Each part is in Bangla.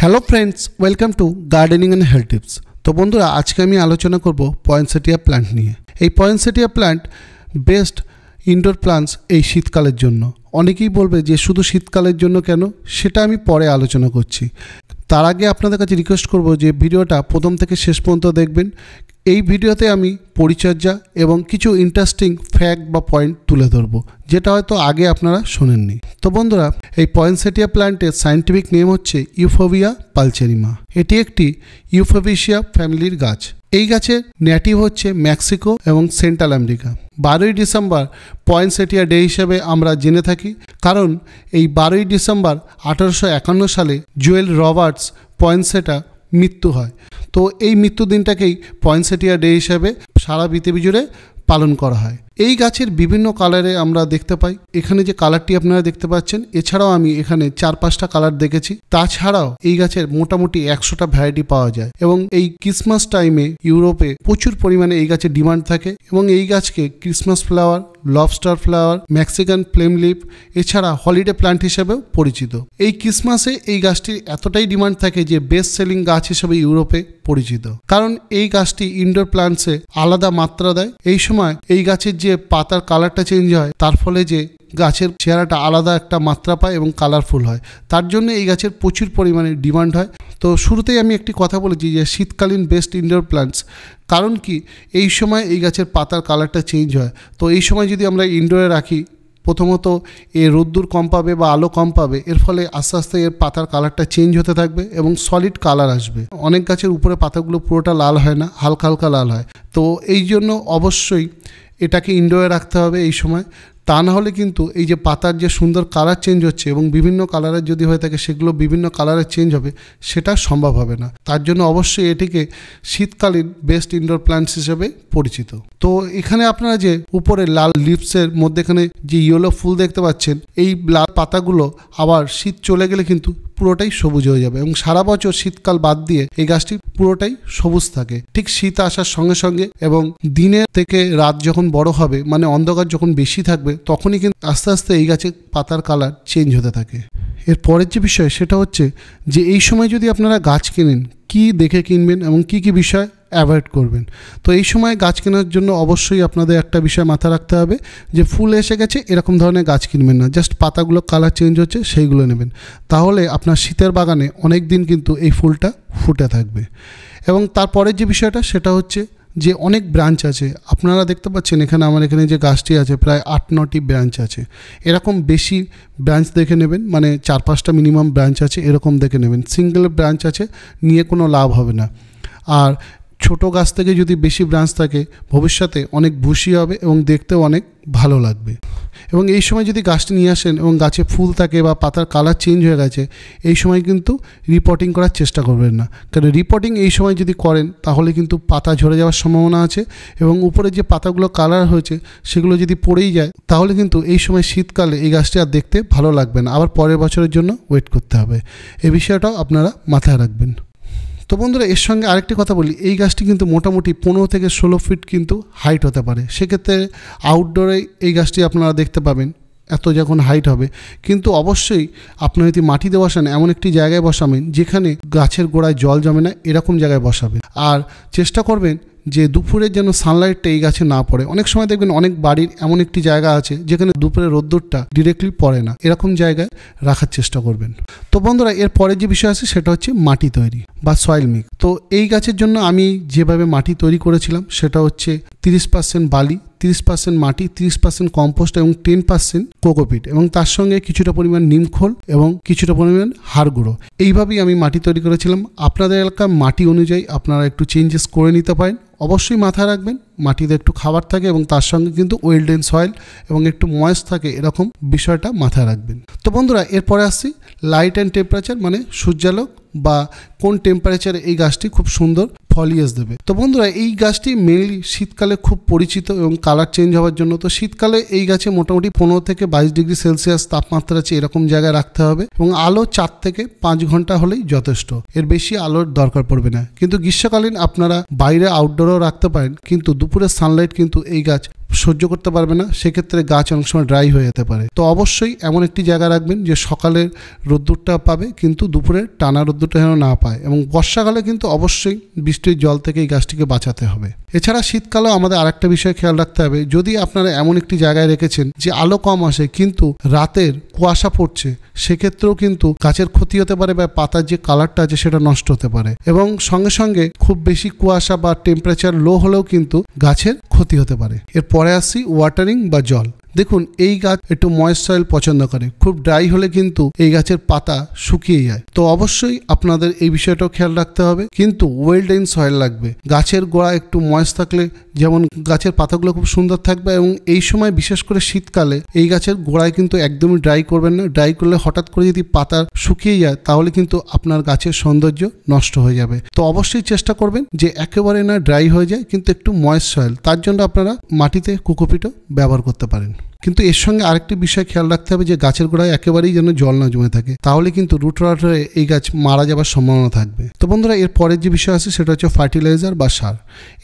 hello friends welcome to gardening and health tips তো বন্ধুরা আজকে আমি আলোচনা করব পয়েন্সেটিয়া প্ল্যান্ট নিয়ে এই poinsettia plant best indoor plants এই শীতকালের জন্য অনেকেই বলবে যে শুধু শীতকালের জন্য কেন সেটা আমি পরে আলোচনা করছি তার আগে আপনাদের কাছে রিকোয়েস্ট করব যে ভিডিওটা প্রথম থেকে শেষ পর্যন্ত দেখবেন এই ভিডিওতে আমি পরিচর্যা এবং কিছু ইন্টারেস্টিং ফ্যাক্ট বা পয়েন্ট তুলে ধরব যেটা হয়তো আগে আপনারা শোনেননি তো বন্ধুরা এই পয়েন্টসেটিয়া প্ল্যান্টের সায়েন্টিফিক নেম হচ্ছে ইউফোভিয়া পালচেরিমা এটি একটি ইউফোভিশিয়া ফ্যামিলির গাছ এই গাছের নেটিভ হচ্ছে মেক্সিকো এবং সেন্ট্রাল আমেরিকা বারোই ডিসেম্বর পয়েন্টসেটিয়া ডে হিসেবে আমরা জেনে থাকি কারণ এই বারোই ডিসেম্বর আঠারোশো একান্ন সালে জুয়েল রবার্টস পয়েন্টসেটা মৃত্যু হয় তো এই মৃত্যু দিনটাকেই পয়েন্টসেটিয়া ডে হিসেবে সারা পৃথিবী জুড়ে পালন করা হয় এই গাছের বিভিন্ন কালারে আমরা দেখতে পাই এখানে যে কালারটি আপনারা দেখতে পাচ্ছেন এছাড়াও আমি এখানে চার পাঁচটা কালার দেখেছি তাছাড়াও এই গাছের মোটামুটি একশোটা ভ্যারাইটি পাওয়া যায় এবং এই ক্রিসমাস টাইমে ইউরোপে প্রচুর পরিমাণে এই গাছের ডিমান্ড থাকে এবং এই গাছকে Christmas flower lobster flower Mexican flame leaf এছাড়া হলিডে প্ল্যান্ট হিসেবেও পরিচিত এই ক্রিসমাসে এই গাছটির এতটাই ডিমান্ড থাকে যে বেস্ট সেলিং গাছ হিসেবে ইউরোপে পরিচিত কারণ এই গাছটি ইনডোর প্ল্যান্টসে আলাদা মাত্রা দেয় এই সময় এই গাছের যে যে পাতার কালারটা চেঞ্জ হয় তার ফলে যে গাছের চেহারাটা আলাদা একটা মাত্রা পায় এবং কালারফুল হয় তার জন্য এই গাছের প্রচুর পরিমাণে ডিমান্ড হয় তো শুরুতেই আমি একটি কথা বলেছি যে শীতকালীন বেস্ট ইনডোর প্ল্যান্টস কারণ কি এই সময় এই গাছের পাতার কালারটা চেঞ্জ হয় তো এই সময় যদি আমরা ইনডোরে রাখি প্রথমত এ রোদ্দুর কম পাবে বা আলো কম পাবে এর ফলে আস্তে আস্তে এর পাতার কালারটা চেঞ্জ হতে থাকবে এবং সলিড কালার আসবে অনেক গাছের উপরে পাতাগুলো পুরোটা লাল হয় না হালকা হালকা লাল হয় তো এই জন্য অবশ্যই এটাকে ইনডোরে রাখতে হবে এই সময় তা না হলে কিন্তু এই যে পাতার যে সুন্দর কালার চেঞ্জ হচ্ছে এবং বিভিন্ন কালারের যদি হয়ে থাকে সেগুলো বিভিন্ন কালারে চেঞ্জ হবে সেটা সম্ভব হবে না তার জন্য অবশ্যই এটিকে শীতকালীন বেস্ট ইনডোর প্ল্যান্টস হিসেবে পরিচিত তো এখানে আপনারা যে উপরে লাল লিপসের মধ্যে এখানে যে ইয়েলো ফুল দেখতে পাচ্ছেন এই লাল পাতাগুলো আবার শীত চলে গেলে কিন্তু পুরোটাই সবুজ হয়ে যাবে এবং সারা বছর শীতকাল বাদ দিয়ে এই গাছটি পুরোটাই সবুজ থাকে ঠিক শীত আসার সঙ্গে সঙ্গে এবং দিনের থেকে রাত যখন বড় হবে মানে অন্ধকার যখন বেশি থাকবে তখনই কিন্তু আস্তে আস্তে এই গাছের পাতার কালার চেঞ্জ হতে থাকে এর পরের যে বিষয় সেটা হচ্ছে যে এই সময় যদি আপনারা গাছ কেনেন কি দেখে কিনবেন এবং কি কি বিষয় অ্যাভয়েড করবেন তো এই সময় গাছ কেনার জন্য অবশ্যই আপনাদের একটা বিষয় মাথা রাখতে হবে যে ফুল এসে গেছে এরকম ধরনের গাছ কিনবেন না জাস্ট পাতাগুলো কালার চেঞ্জ হচ্ছে সেইগুলো নেবেন তাহলে আপনার শীতের বাগানে অনেক দিন কিন্তু এই ফুলটা ফুটে থাকবে এবং তারপরের যে বিষয়টা সেটা হচ্ছে যে অনেক ব্রাঞ্চ আছে আপনারা দেখতে পাচ্ছেন এখানে আমার এখানে যে গাছটি আছে প্রায় আট নটি ব্রাঞ্চ আছে এরকম বেশি ব্রাঞ্চ দেখে নেবেন মানে চার পাঁচটা মিনিমাম ব্রাঞ্চ আছে এরকম দেখে নেবেন সিঙ্গেল ব্রাঞ্চ আছে নিয়ে কোনো লাভ হবে না আর ছোট গাছ থেকে যদি বেশি ব্রাঞ্চ থাকে ভবিষ্যতে অনেক ভুষি হবে এবং দেখতেও অনেক ভালো লাগবে এবং এই সময় যদি গাছটি নিয়ে আসেন এবং গাছে ফুল থাকে বা পাতার কালার চেঞ্জ হয়ে গেছে এই সময় কিন্তু রিপোর্টিং করার চেষ্টা করবেন না কারণ রিপোর্টিং এই সময় যদি করেন তাহলে কিন্তু পাতা ঝরে যাওয়ার সম্ভাবনা আছে এবং উপরে যে পাতাগুলো কালার হয়েছে সেগুলো যদি পড়েই যায় তাহলে কিন্তু এই সময় শীতকালে এই গাছটি আর দেখতে ভালো লাগবে না আবার পরের বছরের জন্য ওয়েট করতে হবে এ বিষয়টাও আপনারা মাথায় রাখবেন তো বন্ধুরা এর সঙ্গে আরেকটি কথা বলি এই গাছটি কিন্তু মোটামুটি পনেরো থেকে ষোলো ফিট কিন্তু হাইট হতে পারে সেক্ষেত্রে আউটডোরে এই গাছটি আপনারা দেখতে পাবেন এত যখন হাইট হবে কিন্তু অবশ্যই আপনি যদি মাটিতে বসান এমন একটি জায়গায় বসাবেন যেখানে গাছের গোড়ায় জল জমে না এরকম জায়গায় বসাবেন আর চেষ্টা করবেন যে দুপুরে যেন সানলাইটটা এই গাছে না পড়ে অনেক সময় দেখবেন অনেক বাড়ির এমন একটি জায়গা আছে যেখানে দুপুরে রোদ্দুরটা ডিরেক্টলি পড়ে না এরকম জায়গায় রাখার চেষ্টা করবেন তো বন্ধুরা এর পরে যে বিষয় আছে সেটা হচ্ছে মাটি তৈরি বা সয়েল মিক তো এই গাছের জন্য আমি যেভাবে মাটি তৈরি করেছিলাম সেটা হচ্ছে তিরিশ পার্সেন্ট বালি তিরিশ পার্সেন্ট মাটি তিরিশ পার্সেন্ট কম্পোস্ট এবং টেন পার্সেন্ট কোকোপিট এবং তার সঙ্গে কিছুটা পরিমাণ নিমখোল এবং কিছুটা পরিমাণ হাড় গুঁড়ো এইভাবেই আমি মাটি তৈরি করেছিলাম আপনাদের এলাকার মাটি অনুযায়ী আপনারা একটু চেঞ্জেস করে নিতে পারেন অবশ্যই মাথায় রাখবেন মাটিতে একটু খাবার থাকে এবং তার সঙ্গে কিন্তু ওয়েলডেন ডেন সয়েল এবং একটু ময়েস থাকে এরকম বিষয়টা মাথায় রাখবেন তো বন্ধুরা এরপরে আসছি লাইট অ্যান্ড টেম্পারেচার মানে সূর্যালোক বা কোন টেম্পারেচারে এই গাছটি খুব সুন্দর ফলিয়েস দেবে তো বন্ধুরা এই গাছটি মেনলি শীতকালে খুব পরিচিত এবং কালার চেঞ্জ হওয়ার জন্য তো শীতকালে এই গাছে মোটামুটি পনেরো থেকে বাইশ ডিগ্রি সেলসিয়াস তাপমাত্রা আছে এরকম জায়গায় রাখতে হবে এবং আলো চার থেকে পাঁচ ঘন্টা হলেই যথেষ্ট এর বেশি আলোর দরকার পড়বে না কিন্তু গ্রীষ্মকালীন আপনারা বাইরে আউটডোরও রাখতে পারেন কিন্তু দুপুরের সানলাইট কিন্তু এই গাছ সহ্য করতে পারবে না সেক্ষেত্রে গাছ অনেক সময় ড্রাই হয়ে যেতে পারে তো অবশ্যই এমন একটি জায়গা রাখবেন যে সকালের রোদ্দুরটা পাবে কিন্তু দুপুরে টানা রোদ্দুরটা যেন না পায় এবং বর্ষাকালে কিন্তু অবশ্যই বৃষ্টির জল থেকে এই গাছটিকে বাঁচাতে হবে এছাড়া শীতকালেও আমাদের আরেকটা বিষয় খেয়াল রাখতে হবে যদি আপনারা এমন একটি জায়গায় রেখেছেন যে আলো কম আসে কিন্তু রাতের কুয়াশা পড়ছে সেক্ষেত্রেও কিন্তু গাছের ক্ষতি হতে পারে বা পাতার যে কালারটা আছে সেটা নষ্ট হতে পারে এবং সঙ্গে সঙ্গে খুব বেশি কুয়াশা বা টেম্পারেচার লো হলেও কিন্তু গাছের ক্ষতি হতে পারে এরপর করা আসি ওয়াটারিং বা জল দেখুন এই গাছ একটু ময়েস্ট সয়েল পছন্দ করে খুব ড্রাই হলে কিন্তু এই গাছের পাতা শুকিয়ে যায় তো অবশ্যই আপনাদের এই বিষয়টাও খেয়াল রাখতে হবে কিন্তু ওয়েল ড্রেন সয়েল লাগবে গাছের গোড়া একটু ময়েস থাকলে যেমন গাছের পাতাগুলো খুব সুন্দর থাকবে এবং এই সময় বিশেষ করে শীতকালে এই গাছের গোড়ায় কিন্তু একদমই ড্রাই করবেন না ড্রাই করলে হঠাৎ করে যদি পাতা শুকিয়ে যায় তাহলে কিন্তু আপনার গাছের সৌন্দর্য নষ্ট হয়ে যাবে তো অবশ্যই চেষ্টা করবেন যে একেবারে না ড্রাই হয়ে যায় কিন্তু একটু ময়েস সয়েল তার জন্য আপনারা মাটিতে কুকুপিটো ব্যবহার করতে পারেন কিন্তু এর সঙ্গে আরেকটি বিষয় খেয়াল রাখতে হবে যে গাছের গোড়ায় একেবারেই যেন জল না জমে থাকে তাহলে কিন্তু রুট রট এই গাছ মারা যাবার সম্ভাবনা থাকবে তো বন্ধুরা এর পরের যে বিষয় আছে সেটা হচ্ছে ফার্টিলাইজার বা সার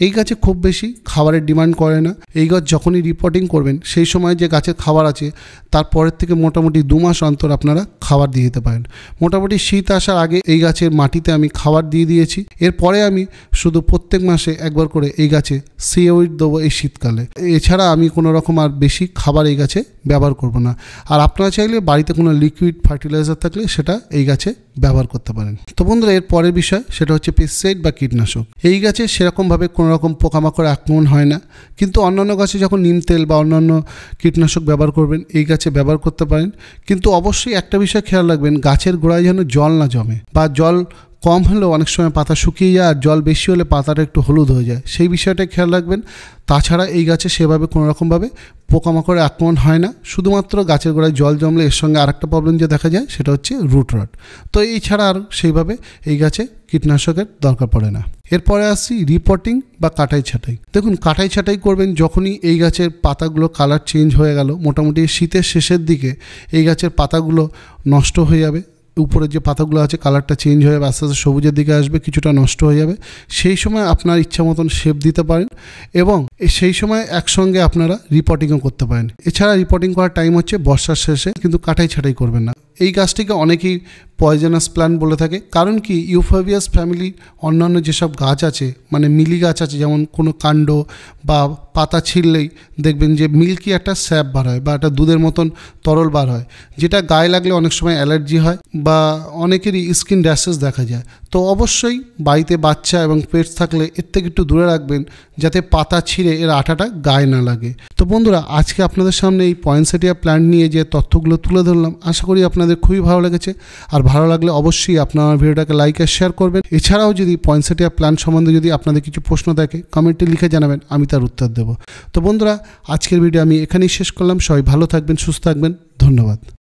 এই গাছে খুব বেশি খাবারের ডিমান্ড করে না এই গাছ যখনই রিপোর্টিং করবেন সেই সময় যে গাছের খাবার আছে তারপরের থেকে মোটামুটি দু মাস অন্তর আপনারা খাবার দিয়ে দিতে পারেন মোটামুটি শীত আসার আগে এই গাছের মাটিতে আমি খাবার দিয়ে দিয়েছি এরপরে আমি শুধু প্রত্যেক মাসে একবার করে এই গাছে সিওইড দেবো এই শীতকালে এছাড়া আমি কোনো রকম আর বেশি খাবার এই গাছে ব্যবহার করব না আর আপনারা চাইলে বাড়িতে কোনো লিকুইড ফার্টিলাইজার থাকলে সেটা এই গাছে ব্যবহার করতে পারেন তো বন্ধুরা এর পরের বিষয় সেটা হচ্ছে পেস্টিসাইড বা কীটনাশক এই গাছে সেরকমভাবে কোনো রকম পোকামাকড় আক্রমণ হয় না কিন্তু অন্যান্য গাছে যখন নিম তেল বা অন্যান্য কীটনাশক ব্যবহার করবেন এই গাছে ব্যবহার করতে পারেন কিন্তু অবশ্যই একটা বিষয় খেয়াল রাখবেন গাছের গোড়ায় যেন জল না জমে বা জল কম হলেও অনেক সময় পাতা শুকিয়ে যায় আর জল বেশি হলে পাতাটা একটু হলুদ হয়ে যায় সেই বিষয়টা খেয়াল রাখবেন তাছাড়া এই গাছে সেভাবে কোনো রকমভাবে পোকামাকড়ে আক্রমণ হয় না শুধুমাত্র গাছের গোড়ায় জল জমলে এর সঙ্গে আরেকটা প্রবলেম যে দেখা যায় সেটা হচ্ছে রুট রট তো এই ছাড়া আর সেইভাবে এই গাছে কীটনাশকের দরকার পড়ে না এরপরে আসি রিপোর্টিং বা কাটাই ছাটাই দেখুন কাটাই ছাটাই করবেন যখনই এই গাছের পাতাগুলো কালার চেঞ্জ হয়ে গেল মোটামুটি শীতের শেষের দিকে এই গাছের পাতাগুলো নষ্ট হয়ে যাবে উপরের যে পাতাগুলো আছে কালারটা চেঞ্জ হয়ে যাবে আস্তে আস্তে সবুজের দিকে আসবে কিছুটা নষ্ট হয়ে যাবে সেই সময় আপনার ইচ্ছা মতন শেপ দিতে পারেন এবং সেই সময় একসঙ্গে আপনারা রিপোর্টিংও করতে পারেন এছাড়া রিপোর্টিং করার টাইম হচ্ছে বর্ষার শেষে কিন্তু কাটাই ছাটাই করবেন না এই গাছটিকে অনেকেই পয়জনাস প্ল্যান্ট বলে থাকে কারণ কি ইউফোবিয়াস ফ্যামিলি অন্যান্য যেসব গাছ আছে মানে মিলি গাছ আছে যেমন কোনো কাণ্ড বা পাতা ছিঁড়লেই দেখবেন যে মিল্কি একটা স্যাপ বার হয় বা একটা দুধের মতন তরল বার হয় যেটা গায়ে লাগলে অনেক সময় অ্যালার্জি হয় বা অনেকেরই স্কিন ড্যাশেস দেখা যায় তো অবশ্যই বাড়িতে বাচ্চা এবং পেটস থাকলে এর থেকে একটু দূরে রাখবেন যাতে পাতা ছিঁড়ে এর আটাটা গায়ে না লাগে তো বন্ধুরা আজকে আপনাদের সামনে এই পয়েন্টসেটিয়া প্ল্যান্ট নিয়ে যে তথ্যগুলো তুলে ধরলাম আশা করি আপনাদের খুবই ভালো লেগেছে আর ভালো লাগলে অবশ্যই আপনারা ভিডিওটাকে লাইক আর শেয়ার করবেন এছাড়াও যদি পয়েন্টসেটিয়া প্ল্যান্ট সম্বন্ধে যদি আপনাদের কিছু প্রশ্ন থাকে কমেন্টে লিখে জানাবেন আমি তার উত্তর দেব তো বন্ধুরা আজকের ভিডিও আমি এখানেই শেষ করলাম সবাই ভালো থাকবেন সুস্থ থাকবেন ধন্যবাদ